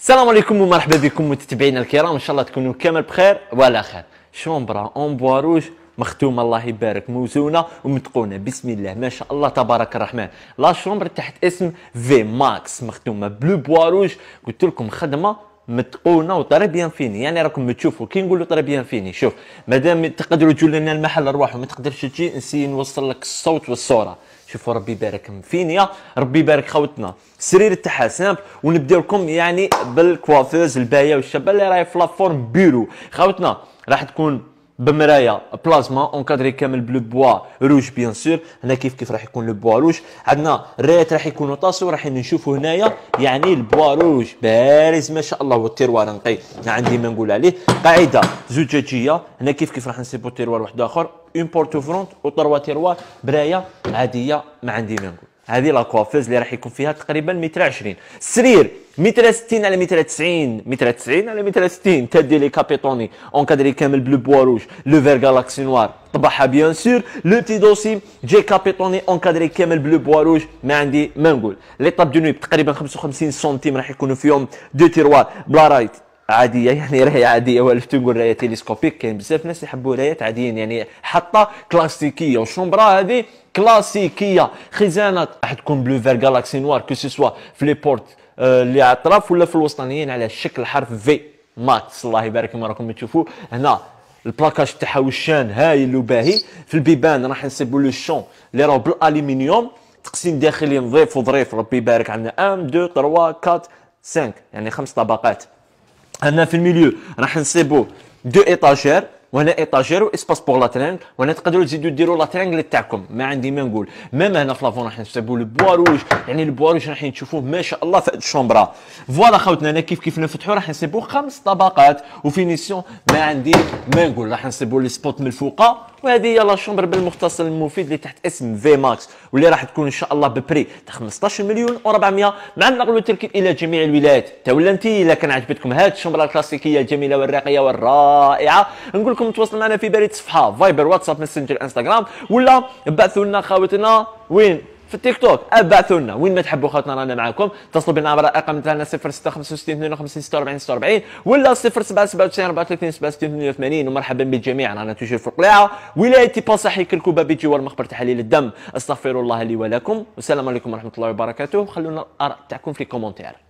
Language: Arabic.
السلام عليكم ومرحبا بكم متابعينا الكرام ان شاء الله تكونوا كامل بخير وعلى خير شومبرا اون بواروج مختومه الله يبارك موزونه ومتقونه بسم الله ما شاء الله تبارك الرحمن لا شومبر تحت اسم في ماكس مختومه بلو بواروج قلت لكم خدمه متقونه وطري بيان فيني يعني راكم تشوفوا كي نقولوا طري بيان فيني شوف مادام تقدروا تجوا لنا المحل رواحوا ما تقدرش تجي نسي نوصل لك الصوت والصوره شوفوا ربي يبارك فيني ربي يبارك خوتنا السرير تاعها سامبل ونبدا لكم يعني بالكوافيز البايه والشابه اللي راهي في لافورم بيرو خوتنا راح تكون بمرايا بلازما اونكادري كامل بلو بوا روج بيان سور هنا كيف كيف راح يكون لو بوا روج عندنا الرايات راح يكونوا طاسو راح نشوفوا هنايا يعني البوا روج بارز ما شاء الله والتيروار نقي ما عندي ما نقول عليه قاعده زجاجيه هنا كيف كيف راح نسيبو تيروار واحد اخر اون بورتو فرونت وطروا تيروار برايه عاديه ما عندي ما نقول هذه لاكوافيز اللي راح يكون فيها تقريبا متر 20 السرير متر 60 على متر 90 متر 90 على متر 60 تدي لي كابيتوني كادري كامل بلو بوا روج لو فير غالاكسي نوار طبعها بيان سور لو تي دوسي جي كابيتوني كادري كامل بلو بوا روج ما عندي ما نقول لي طاب دو نوي تقريبا 55 سنتيم راح يكونوا فيهم دو تيروار بلا رايت عاديه يعني راهي عاديه ولا تقول رايه تيليسكوبيك كاين بزاف ناس يحبوا رايات عاديين يعني حطه كلاسيكيه والشومبرا هذه كلاسيكيه خزانه راح تكون بلو فير جالاكسي نوار كو سوسوا في لي بورت آه، اللي على الطرف ولا في الوسطانيين على شكل حرف في ماكس الله يبارك فيكم راكم تشوفوا هنا البلاكاج تاعها وشان هايل وباهي في البيبان راح نسيبوا لو شون اللي راهو بالالومنيوم تقسيم داخلي نظيف وظريف ربي يبارك عندنا 1 2 3 4 5 يعني خمس طبقات هنا في الميليو راح نصيبو دو ايطاجير وهنا ايطاجير واسباس بور لا ترينغ وهنا تقدروا تزيدوا ديروا لا ترينغ تاعكم ما عندي ما نقول ميم هنا في لافون راح نصيبو البوا روج يعني البوا روج راح تشوفوه ما شاء الله في هاد الشومبرا فوالا خوتنا هنا كيف كيف نفتحوا راح نصيبو خمس طبقات وفينيسيون ما عندي ما نقول راح نصيبو لي سبوت من الفوقه وهذه هي لا شومبر بالمختصر المفيد اللي تحت اسم في ماكس واللي راح تكون ان شاء الله ببري تاع 15 مليون و400 مع النقل والتركيب الى جميع الولايات انت الا كان عجبتكم هذه الشومبره الكلاسيكيه الجميله والراقيه والرائعه نقول لكم تواصلوا معنا في بريد صفحه فايبر واتساب ماسنجر انستغرام ولا بعثوا لنا خاوتنا وين في التيك توك ابعثوا لنا وين ما تحبوا خاطرنا رانا معاكم اتصلوا بنا عبر الارقام تاعنا 065 52 46 46 ولا 0797 34 67 88 ومرحبا بالجميع رانا توجور في القلاعه ولايه بصحي كركوبه بيجي والمخبر تحاليل الدم استغفر الله لي ولكم والسلام عليكم ورحمه الله وبركاته خلونا الاراء تاعكم في الكومنتير